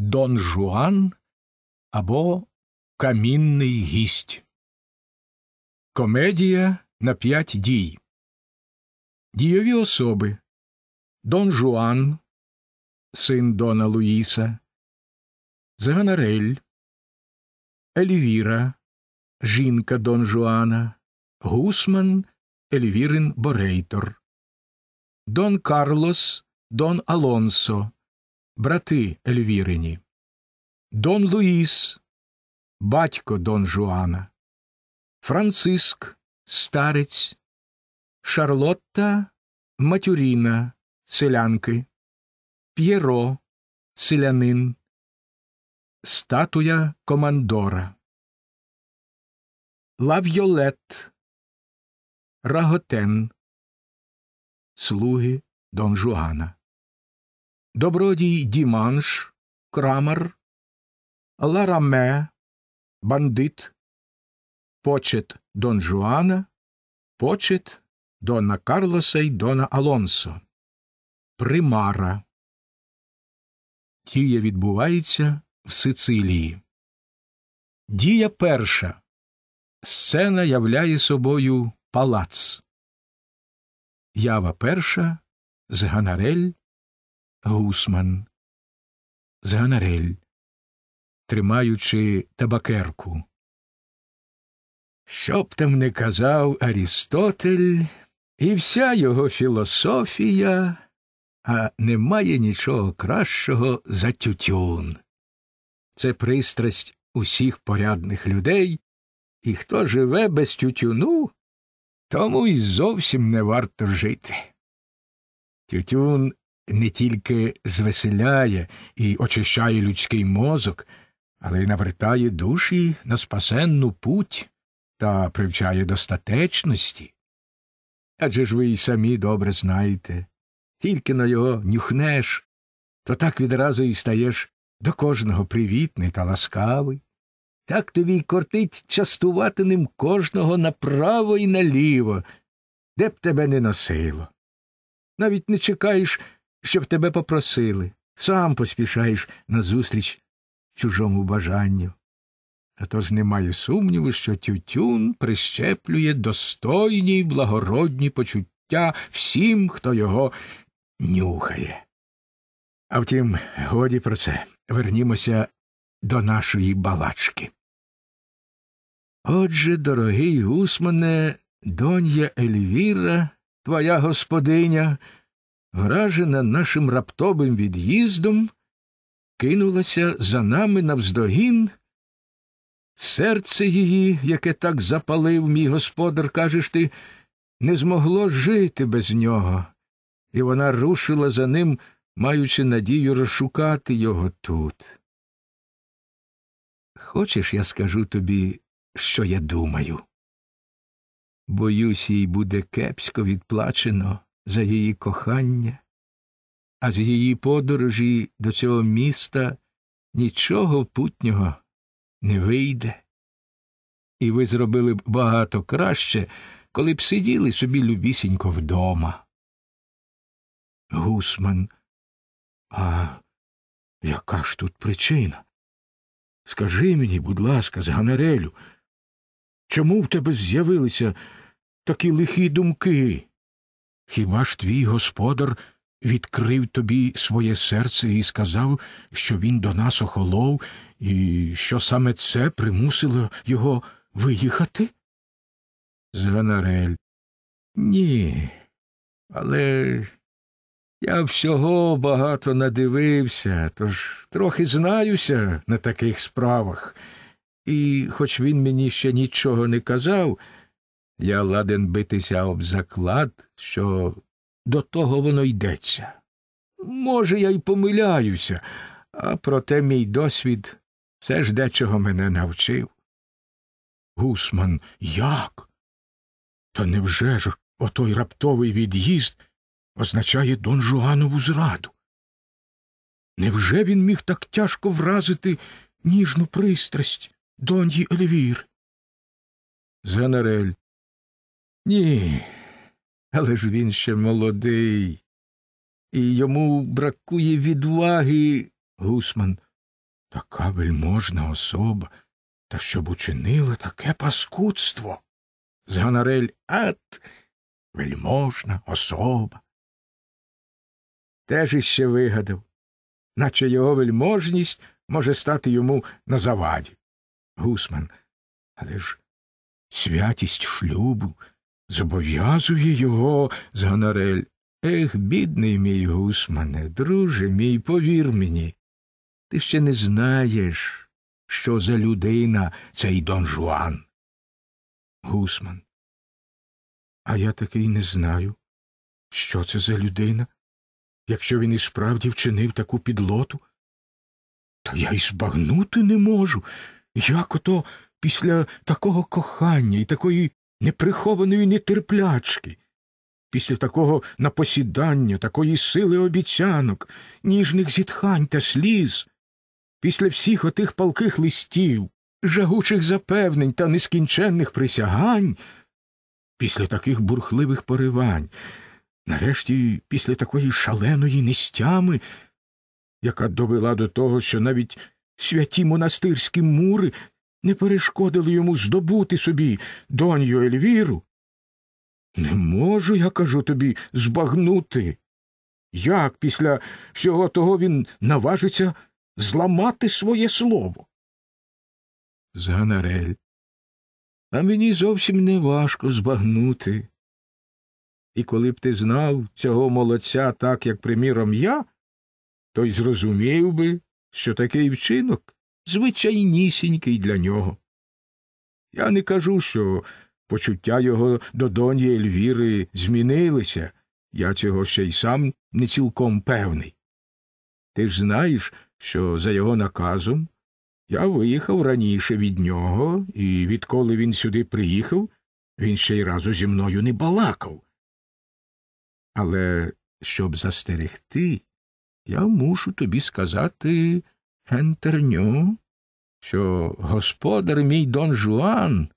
Дон Жуан або Камінний гість. Комедія на п'ять дій. Дійові особи Дон Жуан, син Дона Луїса, Зеганарель. Ельвіра. жінка Дон Жуана, Гусман, Ельвірин Борейтор, Дон Карлос, Дон Алонсо, брати Ельвірині, Дон Луїс, батько Дон Жуана, Франциск, старець, Шарлотта Матюріна, селянки, П'єро, селянин, статуя Командора, Лав'йолет, Раготен, Слуги Дон Жуана добродій Діманш, Крамер, Лараме, Бандит, Почет Дон Жуана, Почет Дона Карлоса й Дона Алонсо. Примара. Тія відбувається в Сицилії. Дія перша. Сцена являє собою палац. Ява перша з Ганарель Гусман, з тримаючи табакерку. Щоб там не казав Арістотель, і вся його філософія, а немає нічого кращого за тютюн. Це пристрасть усіх порядних людей, і хто живе без тютюну, тому й зовсім не варто жити. Тютюн не тільки звеселяє і очищає людський мозок, але й навертає душі на спасенну путь та привчає до статечності. Адже ж ви й самі добре знаєте, тільки на його нюхнеш, то так відразу і стаєш до кожного привітний та ласкавий. Так тобі й кортить частувати ним кожного направо і наліво, де б тебе не носило. Навіть не чекаєш, щоб тебе попросили, сам поспішаєш назустріч чужому бажанню. А тож немає сумніву, що Тютюн прищеплює достойні й благородні почуття всім, хто його нюхає. А втім, годі про це вернімося до нашої балачки. Отже, дорогий гусмане, донья Ельвіра, твоя господиня вражена нашим раптовим від'їздом, кинулася за нами навздогін. Серце її, яке так запалив мій господар, кажеш ти, не змогло жити без нього, і вона рушила за ним, маючи надію розшукати його тут. Хочеш, я скажу тобі, що я думаю? Боюсь, їй буде кепсько відплачено за її кохання, а з її подорожі до цього міста нічого путнього не вийде. І ви зробили б багато краще, коли б сиділи собі любісінько вдома. Гусман, а яка ж тут причина? Скажи мені, будь ласка, з Ганарелю, чому в тебе з'явилися такі лихі думки? Хіба ж твій господар відкрив тобі своє серце і сказав, що він до нас охолов, і що саме це примусило його виїхати? Зганарель. Ні. Але я всього багато надивився, тож трохи знаюся на таких справах. І, хоч він мені ще нічого не казав, я ладен битися об заклад, що до того воно йдеться. Може, я й помиляюся, а проте мій досвід все ж дечого мене навчив. Гусман, як? Та невже ж отой раптовий від'їзд означає Дон Жуанову зраду? Невже він міг так тяжко вразити ніжну пристрасть доньї Ельвір? Занарель ні, але ж він ще молодий, і йому бракує відваги, Гусман. Така вельможна особа, та щоб учинила таке паскудство. Зганарель ат, вельможна особа. Теж іще вигадав, наче його вельможність може стати йому на заваді. Гусман, але ж святість шлюбу зобов'язує його з Гонорель. Ех, бідний мій гусмане, друже мій, повір мені. Ти ще не знаєш, що за людина цей Дон Жуан. Гусман. А я таки й не знаю, що це за людина. Якщо він і справді вчинив таку підлоту, то я й збагнути не можу. Як ото після такого кохання і такої неприхованої нетерплячки. Після такого напосідання, такої сили обіцянок, ніжних зітхань та сліз, після всіх отих палких листів, жагучих запевнень та нескінченних присягань, після таких бурхливих поривань, нарешті після такої шаленої нестями, яка довела до того, що навіть святі монастирські мури не перешкодили йому здобути собі доню Ельвіру? Не можу, я кажу тобі, збагнути. Як після всього того він наважиться зламати своє слово? Зганарель. А мені зовсім не важко збагнути. І коли б ти знав цього молодця так, як, приміром, я, то й зрозумів би, що такий вчинок звичайнісінький для нього. Я не кажу, що почуття його до доні Ельвіри змінилися, я цього ще й сам не цілком певний. Ти ж знаєш, що за його наказом я виїхав раніше від нього, і відколи він сюди приїхав, він ще й разу зі мною не балакав. Але щоб застерегти, я мушу тобі сказати. Гентерню, що господар мій Дон Жуан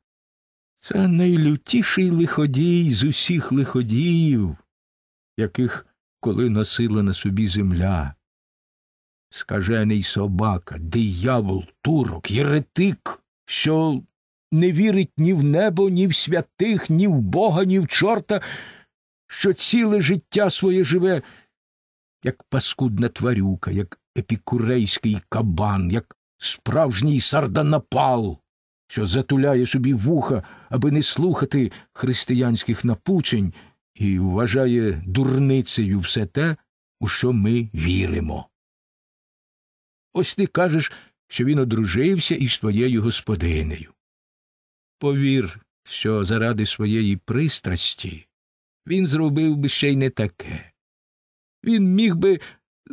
це найлютіший лиходій з усіх лиходіїв, яких коли носила на собі земля. Скажений собака, диявол, турок, єретик, що не вірить ні в небо, ні в святих, ні в бога, ні в чорта, що ціле життя своє живе, як паскудна тварюка, як епікурейський кабан, як справжній сарданапал, що затуляє собі вуха, аби не слухати християнських напучень і вважає дурницею все те, у що ми віримо. Ось ти кажеш, що він одружився із твоєю господинею. Повір, що заради своєї пристрасті він зробив би ще й не таке. Він міг би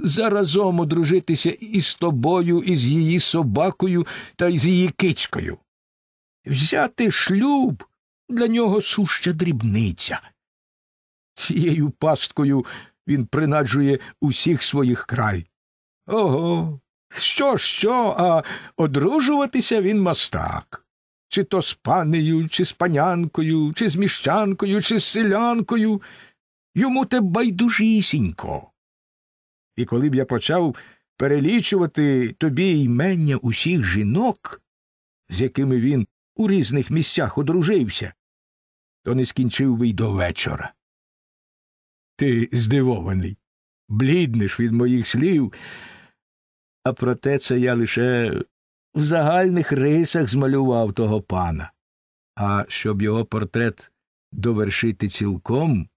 заразом одружитися і з тобою, і з її собакою, та й з її кицькою. Взяти шлюб для нього суща дрібниця. Цією пасткою він принаджує усіх своїх край. Ого. Що, що, а одружуватися він мастак. Чи то з панею, чи з панянкою, чи з міщанкою, чи з селянкою. Йому те байдужісінько. І коли б я почав перелічувати тобі ймення усіх жінок, з якими він у різних місцях одружився, то не скінчив би й до вечора. Ти здивований, блідниш від моїх слів, а проте це я лише в загальних рисах змалював того пана. А щоб його портрет довершити цілком,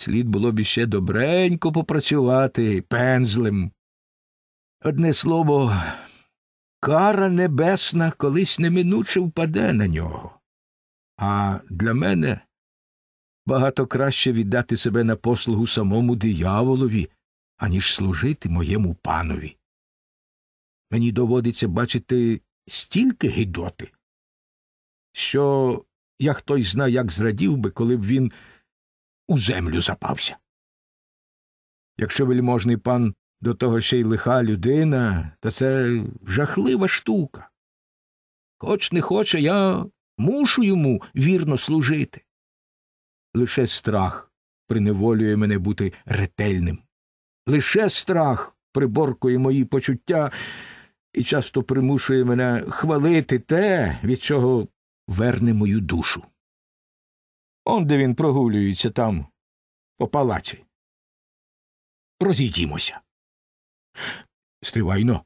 Слід було б іще добренько попрацювати пензлем. Одне слово, кара небесна колись неминуче впаде на нього. А для мене багато краще віддати себе на послугу самому дияволові, аніж служити моєму панові. Мені доводиться бачити стільки гидоти, що я хтось зна, як зрадів би, коли б він у землю запався. Якщо вельможний пан до того ще й лиха людина, то це жахлива штука. Хоч не хоче, я мушу йому вірно служити. Лише страх приневолює мене бути ретельним. Лише страх приборкує мої почуття і часто примушує мене хвалити те, від чого верне мою душу. Он де він прогулюється там, по палаці. Розійдімося. Стривайно.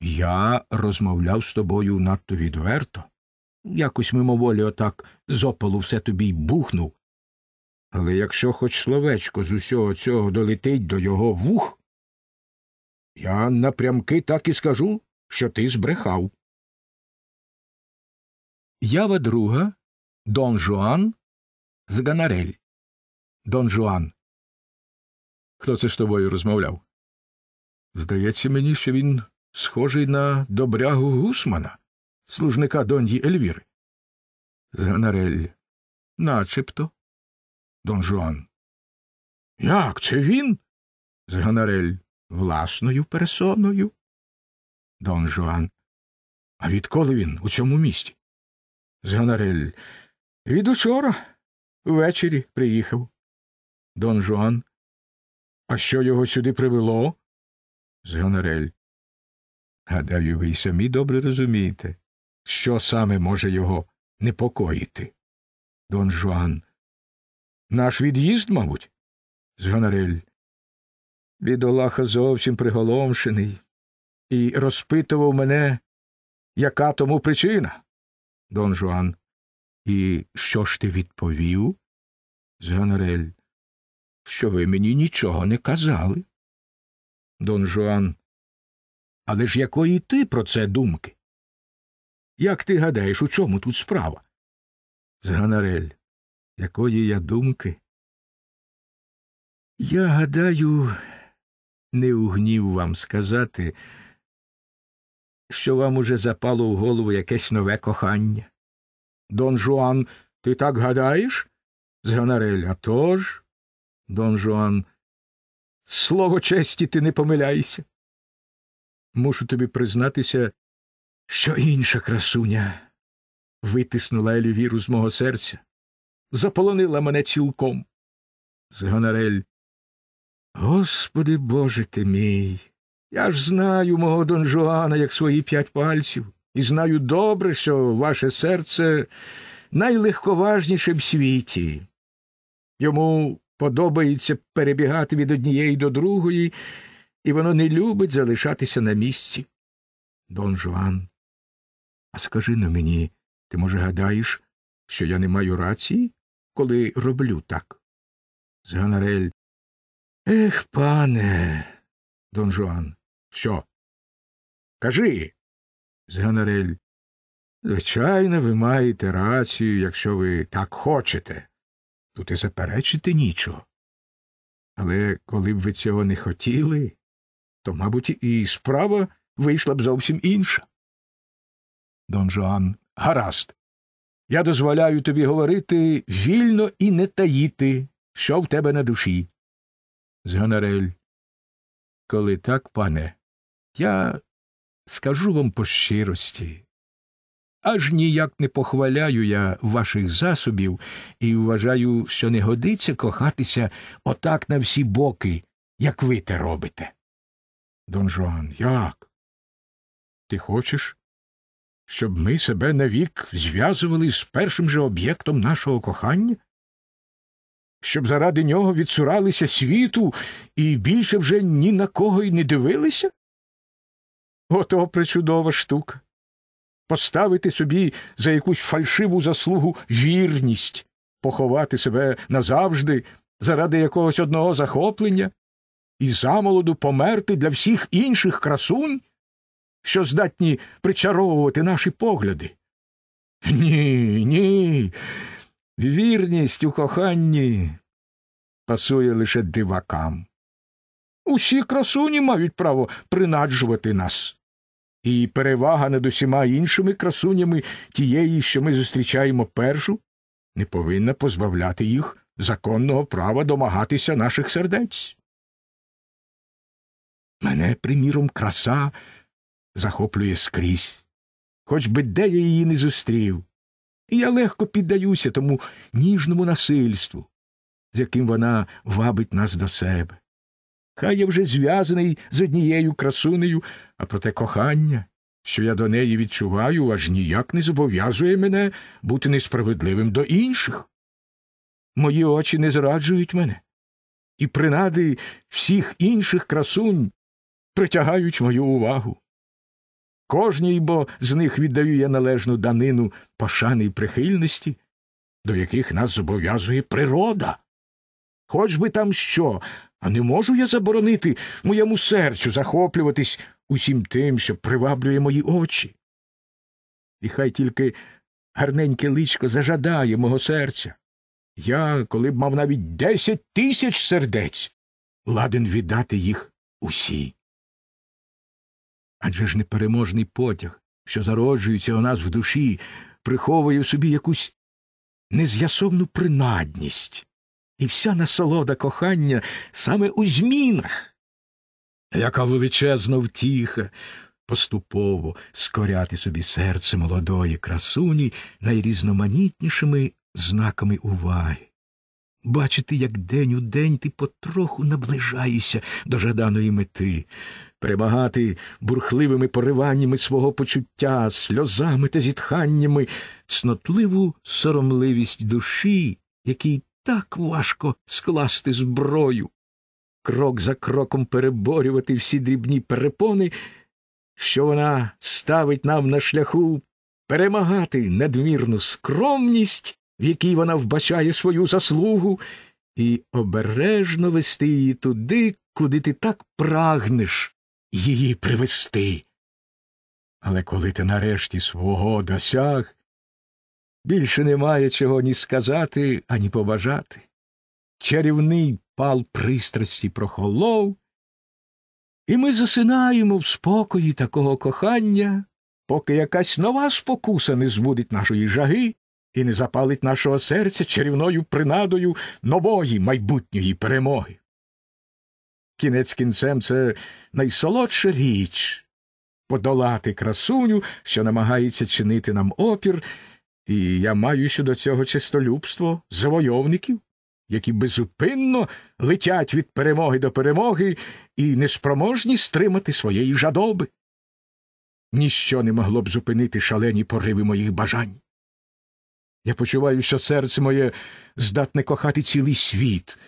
Я розмовляв з тобою надто відверто. Якось мимоволі отак з опалу все тобі й бухнув. Але якщо хоч словечко з усього цього долетить до його вух, я напрямки так і скажу, що ти збрехав. Ява друга Дон Жуан за Ганарель. Дон Жуан. Хто це з тобою розмовляв? Здається мені, що він схожий на добрягу Гусмана, служника доньї Ельвіри. Зганарель. Начебто. Дон Жуан. Як це він? Зганарель. Власною персоною. Дон Жуан. А відколи він у цьому місті? Зганарель. Від учора. Ввечері приїхав. Дон Жуан. А що його сюди привело? Згонорель. Гадаю, ви й самі добре розумієте, що саме може його непокоїти. Дон Жуан. Наш від'їзд, мабуть? Від Олаха зовсім приголомшений, і розпитував мене, яка тому причина. Дон Жуан. І що ж ти відповів? Зганарель, що ви мені нічого не казали. Дон Жуан. Але ж якої ти про це думки? Як ти гадаєш, у чому тут справа? Зганарель, якої я думки? Я гадаю, не угнів вам сказати, що вам уже запало в голову якесь нове кохання. Дон Жуан, ти так гадаєш? З Гонарель, тож?» Дон Жуан. Слово честі, ти не помиляйся. Мушу тобі признатися, що інша красуня витиснула Елівіру з мого серця, заполонила мене цілком. З Гонарель. Господи Боже ти мій, я ж знаю мого Дон Жуана, як свої п'ять пальців і знаю добре, що ваше серце найлегковажніше в світі. Йому подобається перебігати від однієї до другої, і воно не любить залишатися на місці. Дон Жуан, а скажи на мені, ти, може, гадаєш, що я не маю рації, коли роблю так? Зганарель. Ех, пане, Дон Жуан, що? Кажи. Зганарель, Звичайно, ви маєте рацію, якщо ви так хочете. Тут і заперечити нічого. Але коли б ви цього не хотіли, то, мабуть, і справа вийшла б зовсім інша. Дон Жоан, гаразд. Я дозволяю тобі говорити вільно і не таїти, що в тебе на душі. Зганарель. Коли так, пане, я скажу вам по щирості. Аж ніяк не похваляю я ваших засобів і вважаю, що не годиться кохатися отак на всі боки, як ви те робите. Дон Жуан, як? Ти хочеш, щоб ми себе навік зв'язували з першим же об'єктом нашого кохання? Щоб заради нього відсуралися світу і більше вже ні на кого й не дивилися? Ото причудова штука. Поставити собі за якусь фальшиву заслугу вірність, поховати себе назавжди заради якогось одного захоплення і замолоду померти для всіх інших красунь, що здатні причаровувати наші погляди. Ні, ні. Вірність у коханні пасує лише дивакам. Усі красуні мають право принаджувати нас і перевага над усіма іншими красунями тієї, що ми зустрічаємо першу, не повинна позбавляти їх законного права домагатися наших сердець. Мене, приміром, краса захоплює скрізь, хоч би де я її не зустрів, і я легко піддаюся тому ніжному насильству, з яким вона вабить нас до себе. Хай я вже зв'язаний з однією красунею, а проте кохання, що я до неї відчуваю, аж ніяк не зобов'язує мене бути несправедливим до інших. Мої очі не зраджують мене, і принади всіх інших красунь притягають мою увагу. Кожній бо з них віддаю я належну данину пошани й прихильності, до яких нас зобов'язує природа. Хоч би там що, а не можу я заборонити моєму серцю захоплюватись усім тим, що приваблює мої очі. І хай тільки гарненьке личко зажадає мого серця. Я, коли б мав навіть десять тисяч сердець, ладен віддати їх усі. Адже ж непереможний потяг, що зароджується у нас в душі, приховує в собі якусь нез'ясовну принадність і вся насолода кохання саме у змінах. Яка величезна втіха поступово скоряти собі серце молодої красуні найрізноманітнішими знаками уваги. Бачити, як день у день ти потроху наближаєшся до жаданої мети, перемагати бурхливими пориваннями свого почуття, сльозами та зітханнями, цнотливу соромливість душі, якій так важко скласти зброю, крок за кроком переборювати всі дрібні перепони, що вона ставить нам на шляху перемагати надмірну скромність, в якій вона вбачає свою заслугу, і обережно вести її туди, куди ти так прагнеш її привести. Але коли ти нарешті свого досяг, Більше немає чого ні сказати, ані побажати. Чарівний пал пристрасті прохолов, і ми засинаємо в спокої такого кохання, поки якась нова спокуса не збудить нашої жаги і не запалить нашого серця чарівною принадою нової майбутньої перемоги. Кінець кінцем це найсолодша річ подолати красуню, що намагається чинити нам опір. І я маю ще до цього чистолюбство завойовників, які безупинно летять від перемоги до перемоги і неспроможні стримати своєї жадоби. Ніщо не могло б зупинити шалені пориви моїх бажань. Я почуваю, що серце моє здатне кохати цілий світ,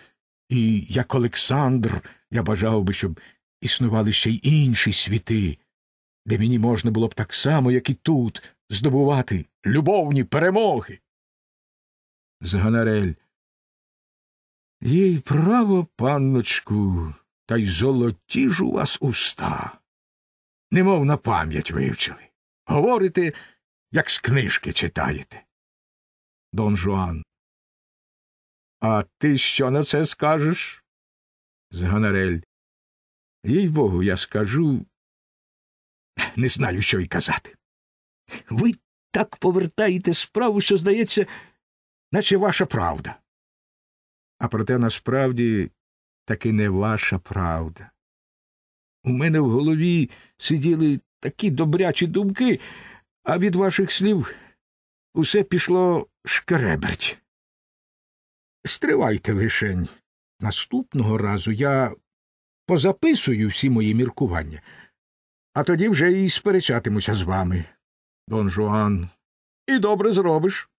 і, як Олександр, я бажав би, щоб існували ще й інші світи, де мені можна було б так само, як і тут, здобувати любовні перемоги. Зганарель. Їй право, панночку, та й золоті ж у вас уста. Немов на пам'ять вивчили. Говорите, як з книжки читаєте. Дон Жуан. А ти що на це скажеш? Зганарель. Їй богу, я скажу. Не знаю, що й казати. Ви так повертаєте справу, що, здається, наче ваша правда. А проте насправді таки не ваша правда. У мене в голові сиділи такі добрячі думки, а від ваших слів усе пішло шкереберть. Стривайте лишень. Наступного разу я позаписую всі мої міркування, а тоді вже і сперечатимуся з вами. Дон Жуан. І добре зробиш.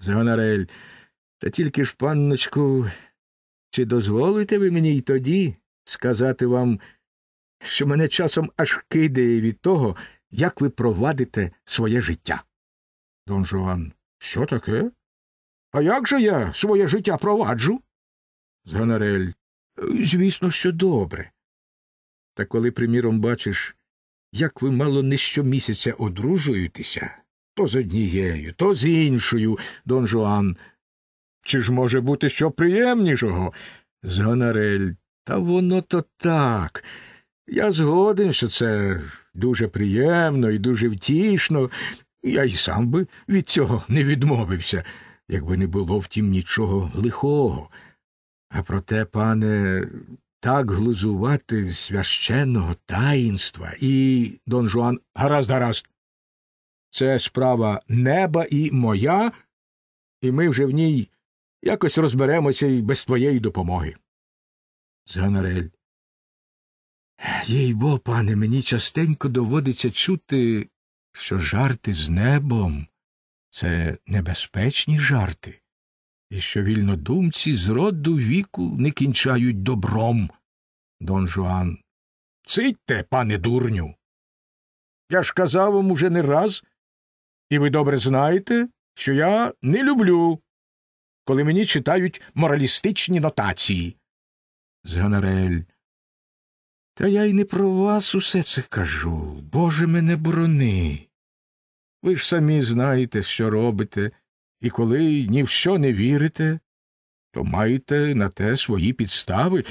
Зеонарель. Та тільки ж, панночку, чи дозволите ви мені й тоді сказати вам, що мене часом аж кидає від того, як ви провадите своє життя? Дон Жуан. Що таке? А як же я своє життя проваджу? Згонарель. Звісно, що добре. Та коли, приміром, бачиш, як ви мало не щомісяця одружуєтеся, то з однією, то з іншою, дон Жуан. Чи ж може бути що приємнішого? З гонарель. Та воно то так. Я згоден, що це дуже приємно і дуже втішно. Я й сам би від цього не відмовився, якби не було втім нічого лихого. А проте, пане, так глузувати священного таїнства і Дон Жуан гаразд, гаразд. Це справа неба і моя, і ми вже в ній якось розберемося і без твоєї допомоги. Зганарель. Їй бо, пане, мені частенько доводиться чути, що жарти з небом це небезпечні жарти і що вільнодумці з роду віку не кінчають добром. Дон Жуан. Цитьте, пане дурню. Я ж казав вам уже не раз, і ви добре знаєте, що я не люблю, коли мені читають моралістичні нотації. Зганарель. Та я й не про вас усе це кажу. Боже мене борони. Ви ж самі знаєте, що робите, і коли ні в що не вірите, то маєте на те свої підстави,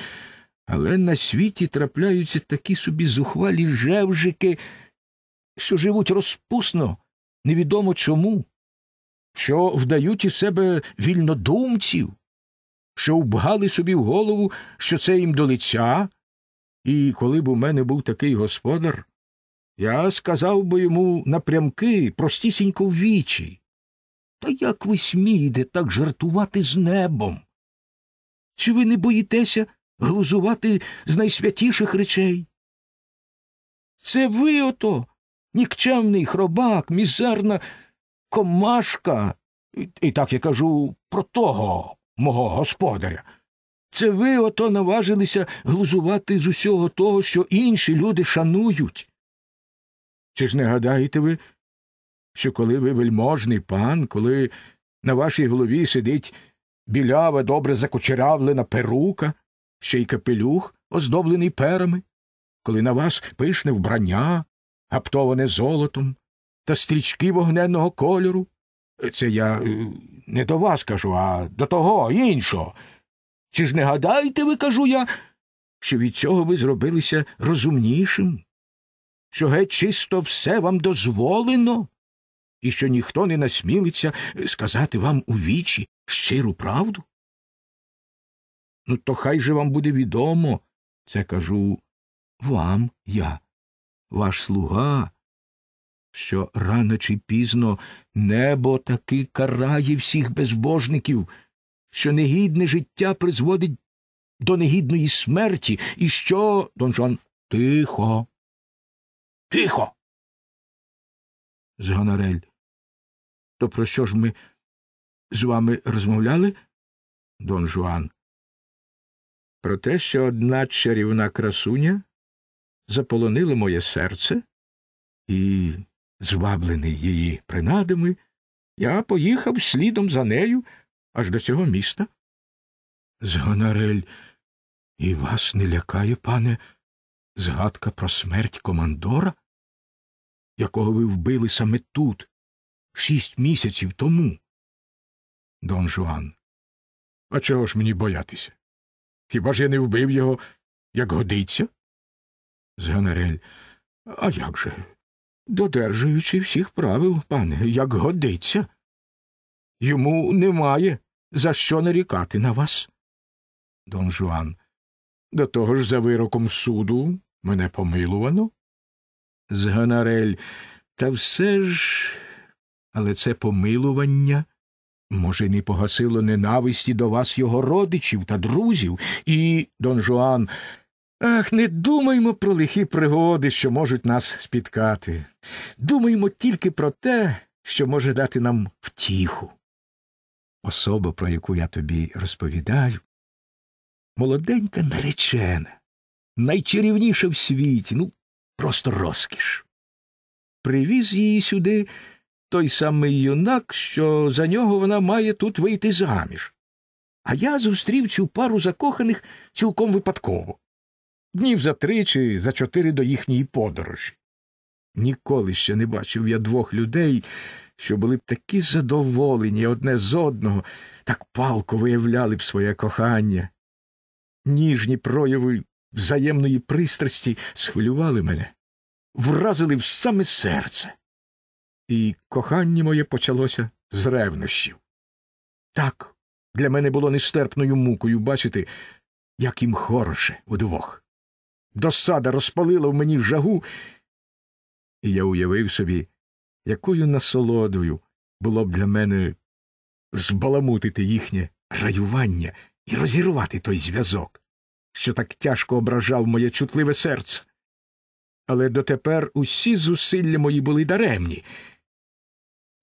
але на світі трапляються такі собі зухвалі жевжики, що живуть розпусно, невідомо чому, що вдають із себе вільнодумців, що вбгали собі в голову, що це їм до лиця. І коли б у мене був такий господар, я сказав би йому напрямки простісінько в вічі. Та як ви смієте так жартувати з небом? Чи ви не боїтеся глузувати з найсвятіших речей? Це ви ото, нікчемний хробак, мізерна комашка. І, і так я кажу про того мого господаря. Це ви ото наважилися глузувати з усього того, що інші люди шанують. Чи ж не гадаєте ви, що коли ви вельможний пан, коли на вашій голові сидить білява, добре закочерявлена перука, ще й капелюх, оздоблений перами, коли на вас пишне вбрання, гаптоване золотом, та стрічки вогненного кольору, це я е, не до вас кажу, а до того іншого. Чи ж не гадаєте ви, кажу я, що від цього ви зробилися розумнішим? Що геть чисто все вам дозволено? і що ніхто не насмілиться сказати вам у вічі щиру правду? Ну, то хай же вам буде відомо, це кажу вам я, ваш слуга, що рано чи пізно небо таки карає всіх безбожників, що негідне життя призводить до негідної смерті, і що, Дон Жон, тихо. Тихо. Згонарель то про що ж ми з вами розмовляли, Дон Жуан? Про те, що одна чарівна красуня заполонила моє серце, і, зваблений її принадами, я поїхав слідом за нею аж до цього міста. Згонарель, і вас не лякає, пане, згадка про смерть командора, якого ви вбили саме тут, шість місяців тому. Дон Жуан. А чого ж мені боятися? Хіба ж я не вбив його, як годиться? Зганарель. А як же? Додержуючи всіх правил, пане, як годиться. Йому немає за що нарікати на вас. Дон Жуан. До того ж, за вироком суду мене помилувано. Зганарель. Та все ж але це помилування. Може, не погасило ненависті до вас його родичів та друзів, і Дон Жуан. Ах, не думаймо про лихі пригоди, що можуть нас спіткати. Думаймо тільки про те, що може дати нам втіху. Особа, про яку я тобі розповідаю, молоденька наречена, найчарівніша в світі, ну, просто розкіш. Привіз її сюди той самий юнак, що за нього вона має тут вийти заміж. А я зустрів цю пару закоханих цілком випадково днів за три чи за чотири до їхньої подорожі. Ніколи ще не бачив я двох людей, що були б такі задоволені одне з одного, так палко виявляли б своє кохання. Ніжні прояви взаємної пристрасті схвилювали мене, вразили в саме серце і кохання моє почалося з ревнощів. Так, для мене було нестерпною мукою бачити, як їм хороше удвох. Досада розпалила в мені жагу, і я уявив собі, якою насолодою було б для мене збаламутити їхнє раювання і розірвати той зв'язок, що так тяжко ображав моє чутливе серце. Але дотепер усі зусилля мої були даремні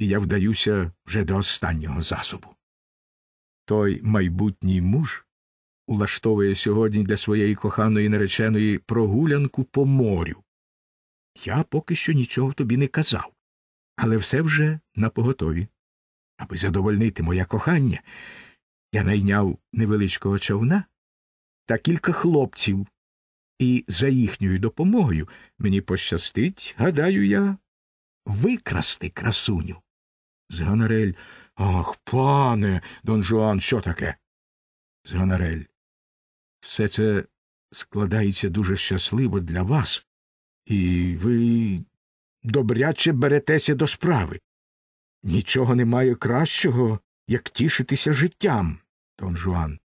і я вдаюся вже до останнього засобу. Той майбутній муж улаштовує сьогодні для своєї коханої нареченої прогулянку по морю. Я поки що нічого тобі не казав, але все вже на поготові. Аби задовольнити моє кохання, я найняв невеличкого човна та кілька хлопців, і за їхньою допомогою мені пощастить, гадаю я, викрасти красуню. Зганарель. Ах, пане, Дон Жуан, що таке? Зганарель. Все це складається дуже щасливо для вас, і ви добряче беретеся до справи. Нічого немає кращого, як тішитися життям, Дон Жуан.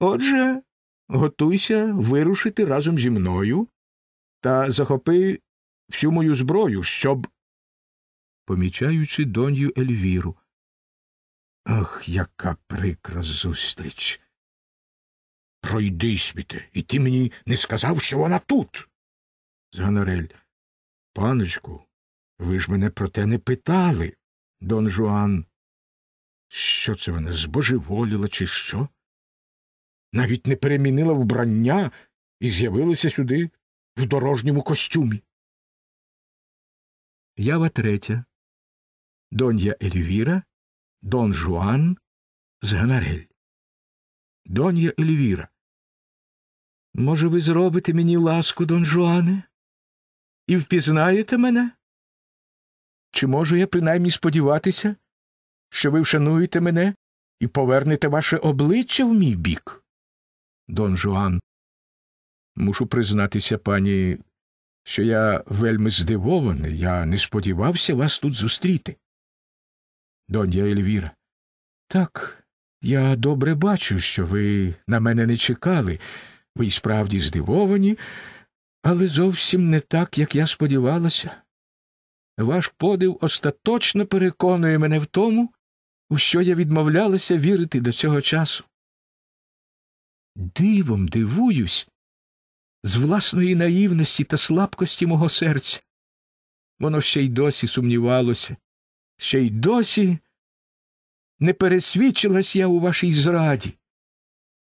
Отже, готуйся вирушити разом зі мною та захопи всю мою зброю, щоб помічаючи донью Ельвіру. Ах, яка прикра зустріч. Пройди, світе, і ти мені не сказав, що вона тут. Зганарель. Паночку, ви ж мене про те не питали, дон Жуан. Що це вона збожеволіла, чи що? Навіть не перемінила вбрання і з'явилася сюди в дорожньому костюмі. Ява третя. Донья Ельвіра, Дон Жуан з Ганарель. Донья Ельвіра. Може, ви зробите мені ласку, Дон Жуане? І впізнаєте мене? Чи можу я принаймні сподіватися, що ви вшануєте мене і повернете ваше обличчя в мій бік? Дон Жуан. Мушу признатися, пані, що я вельми здивований, я не сподівався вас тут зустріти донья Ельвіра. Так, я добре бачу, що ви на мене не чекали. Ви й справді здивовані, але зовсім не так, як я сподівалася. Ваш подив остаточно переконує мене в тому, у що я відмовлялася вірити до цього часу. Дивом дивуюсь з власної наївності та слабкості мого серця. Воно ще й досі сумнівалося, ще й досі не пересвідчилась я у вашій зраді,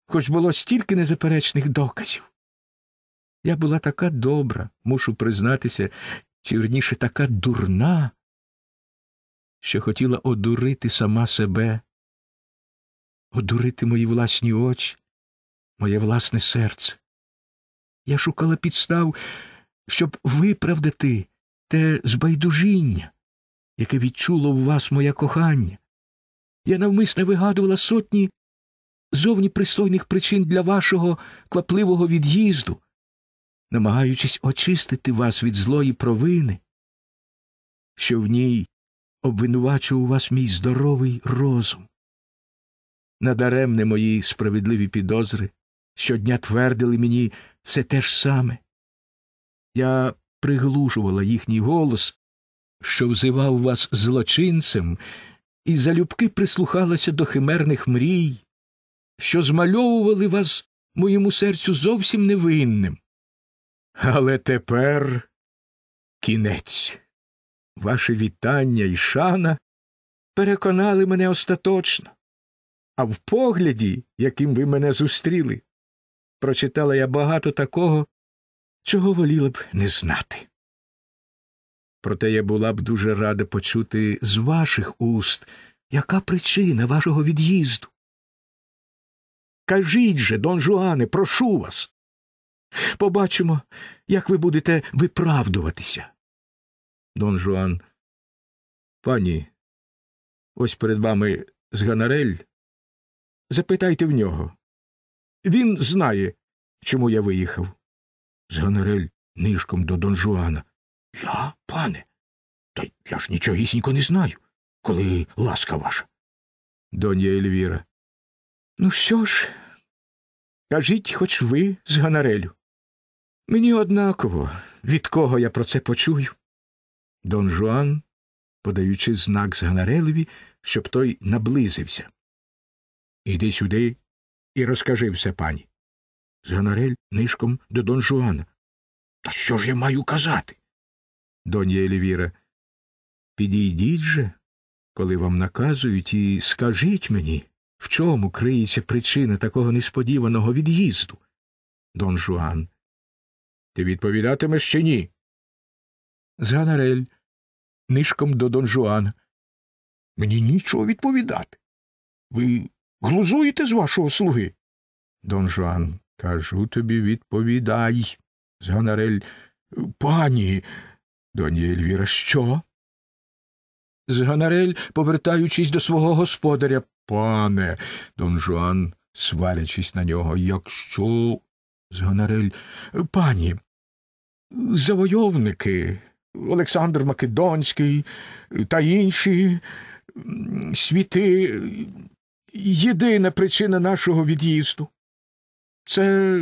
хоч було стільки незаперечних доказів. Я була така добра, мушу признатися, чи верніше така дурна, що хотіла одурити сама себе, одурити мої власні очі, моє власне серце. Я шукала підстав, щоб виправдати те збайдужіння, яке відчуло в вас моє кохання. Я навмисне вигадувала сотні зовні пристойних причин для вашого квапливого від'їзду, намагаючись очистити вас від злої провини, що в ній обвинувачував вас мій здоровий розум. Надаремне мої справедливі підозри щодня твердили мені все те ж саме. Я приглушувала їхній голос, що взивав вас злочинцем, і залюбки прислухалася до химерних мрій, що змальовували вас моєму серцю зовсім невинним. Але тепер кінець. ваше вітання і шана переконали мене остаточно. А в погляді, яким ви мене зустріли, прочитала я багато такого, чого воліла б не знати. Проте я була б дуже рада почути з ваших уст, яка причина вашого від'їзду. Кажіть же, дон Жуане, прошу вас. Побачимо, як ви будете виправдуватися. Дон Жуан. Пані, ось перед вами зганарель. Запитайте в нього. Він знає, чому я виїхав. Зганарель нишком до Дон Жуана. Я, пане, та я ж нічогісінько не знаю, коли ласка ваша. Донья Ельвіра. Ну, що ж, кажіть хоч ви з Ганарелю. Мені однаково, від кого я про це почую. Дон Жуан, подаючи знак з ганарелеві, щоб той наблизився. Іди сюди і розкажи все пані. Зганарель нишком до Дон Жуана. Та що ж я маю казати? донья Елівіра. Підійдіть же, коли вам наказують, і скажіть мені, в чому криється причина такого несподіваного від'їзду. Дон Жуан. Ти відповідатимеш чи ні? Зганарель нишком до Дон Жуана. Мені нічого відповідати. Ви глузуєте з вашого слуги? Дон Жуан. Кажу тобі, відповідай. Зганарель. Пані, Доні Ельвіра, що? Зганарель, повертаючись до свого господаря, пане, Дон Жуан, свалячись на нього, якщо. Зганарель, пані, завойовники, Олександр Македонський та інші світи єдина причина нашого від'їзду. Це,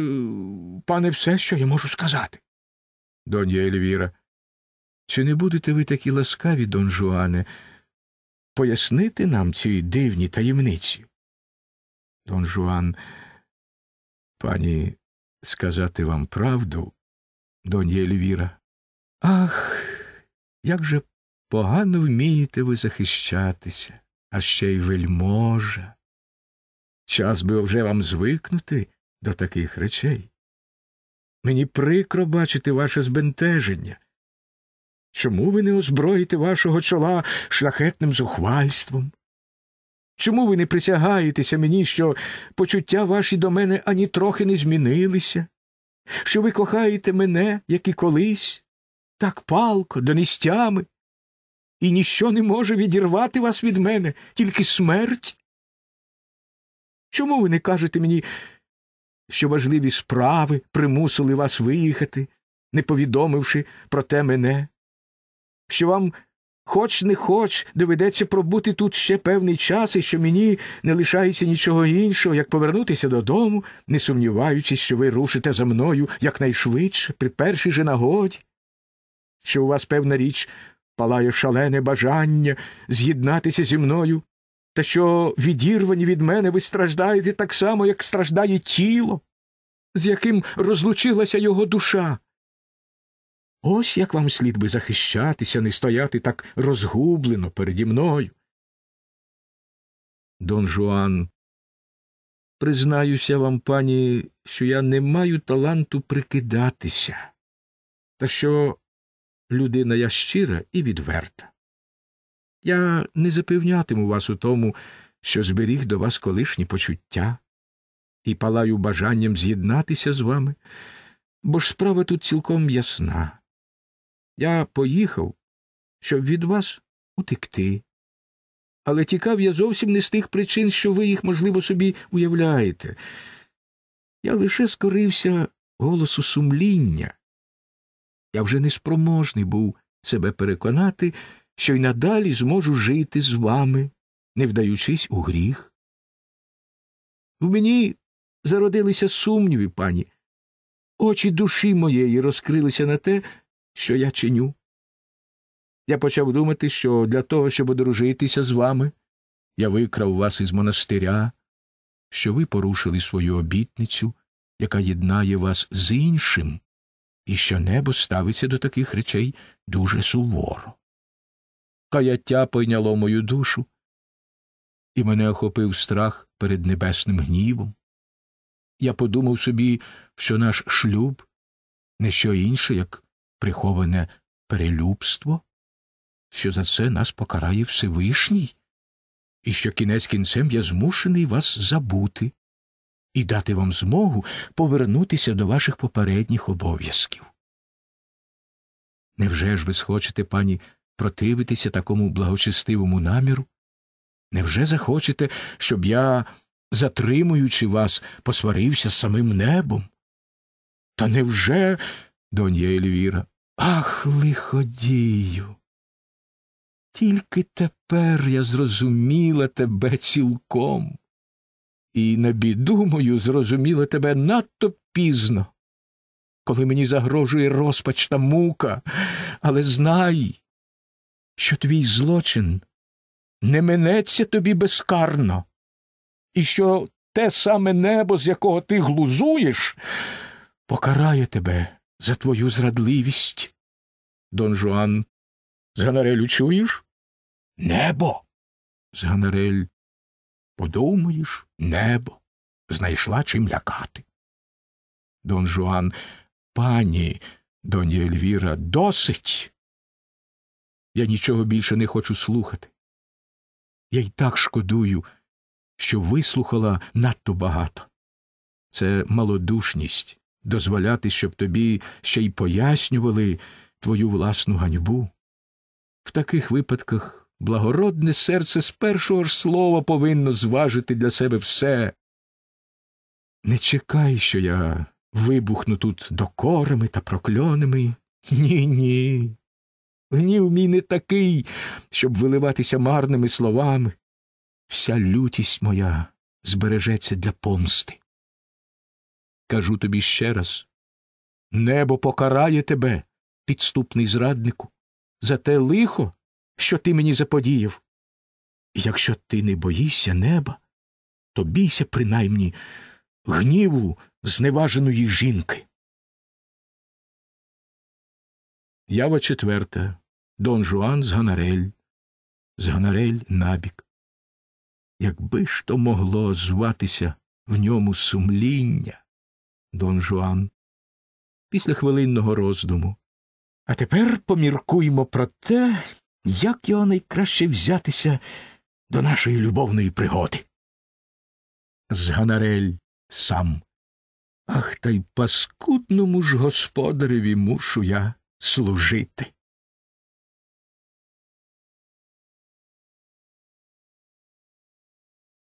пане, все, що я можу сказати. Доні Ельвіра. Чи не будете ви такі ласкаві, Дон Жуане, пояснити нам ці дивні таємниці? Дон Жуан, пані, сказати вам правду, донь Ельвіра. Ах, як же погано вмієте ви захищатися, а ще й вельможа. Час би вже вам звикнути до таких речей. Мені прикро бачити ваше збентеження. Чому ви не озброїте вашого чола шляхетним зухвальством? Чому ви не присягаєтеся мені, що почуття ваші до мене ані трохи не змінилися, що ви кохаєте мене, як і колись, так палко, донестями, і ніщо не може відірвати вас від мене, тільки смерть? Чому ви не кажете мені, що важливі справи примусили вас виїхати, не повідомивши про те мене? що вам, хоч не хоч, доведеться пробути тут ще певний час і що мені не лишається нічого іншого, як повернутися додому, не сумніваючись, що ви рушите за мною якнайшвидше, при першій же нагоді, що у вас певна річ палає шалене бажання з'єднатися зі мною, та що відірвані від мене ви страждаєте так само, як страждає тіло, з яким розлучилася його душа. Ось як вам слід би захищатися, не стояти так розгублено переді мною. Дон Жуан, признаюся вам, пані, що я не маю таланту прикидатися, та що людина я щира і відверта. Я не запевнятиму вас у тому, що зберіг до вас колишні почуття, і палаю бажанням з'єднатися з вами, бо ж справа тут цілком ясна. Я поїхав, щоб від вас утекти. Але тікав я зовсім не з тих причин, що ви їх, можливо, собі уявляєте. Я лише скорився голосу сумління. Я вже неспроможний був себе переконати, що й надалі зможу жити з вами, не вдаючись у гріх. В мені зародилися сумніви, пані, очі душі моєї розкрилися на те, що я чиню. Я почав думати, що для того, щоб одружитися з вами, я викрав вас із монастиря, що ви порушили свою обітницю, яка єднає вас з іншим, і що небо ставиться до таких речей дуже суворо. Каяття пойняло мою душу, і мене охопив страх перед небесним гнівом. Я подумав собі, що наш шлюб не що інше, як приховане перелюбство, що за це нас покарає Всевишній, і що кінець кінцем я змушений вас забути і дати вам змогу повернутися до ваших попередніх обов'язків. Невже ж ви схочете, пані, противитися такому благочестивому наміру? Невже захочете, щоб я, затримуючи вас, посварився з самим небом? Та невже, донья Ельвіра, Ах, лиходію. Тільки тепер я зрозуміла тебе цілком, і, на біду мою, зрозуміла тебе надто пізно, коли мені загрожує розпач та мука, але знай, що твій злочин не минеться тобі безкарно, і що те саме небо, з якого ти глузуєш, покарає тебе за твою зрадливість. Дон Жуан. З Ганарелю чуєш? Небо. З Ганарель. Подумаєш, небо. Знайшла чим лякати. Дон Жуан. Пані, доні Ельвіра, досить. Я нічого більше не хочу слухати. Я й так шкодую, що вислухала надто багато. Це малодушність, дозволяти, щоб тобі ще й пояснювали твою власну ганьбу. В таких випадках благородне серце з першого ж слова повинно зважити для себе все. Не чекай, що я вибухну тут докорами та прокльонами. Ні, ні. Гнів мій не такий, щоб виливатися марними словами. Вся лютість моя збережеться для помсти. Кажу тобі ще раз небо покарає тебе, підступний зраднику, за те лихо, що ти мені заподіяв. Якщо ти не боїшся неба, то бійся, принаймні, гніву зневаженої жінки. Ява четверта. Дон Жуан з Ганарель, з Ганарель набік. Якби ж то могло зватися в ньому сумління. Дон Жуан, після хвилинного роздуму. А тепер поміркуємо про те, як його найкраще взятися до нашої любовної пригоди. Зганарель сам. Ах, та й паскудному ж господареві мушу я служити.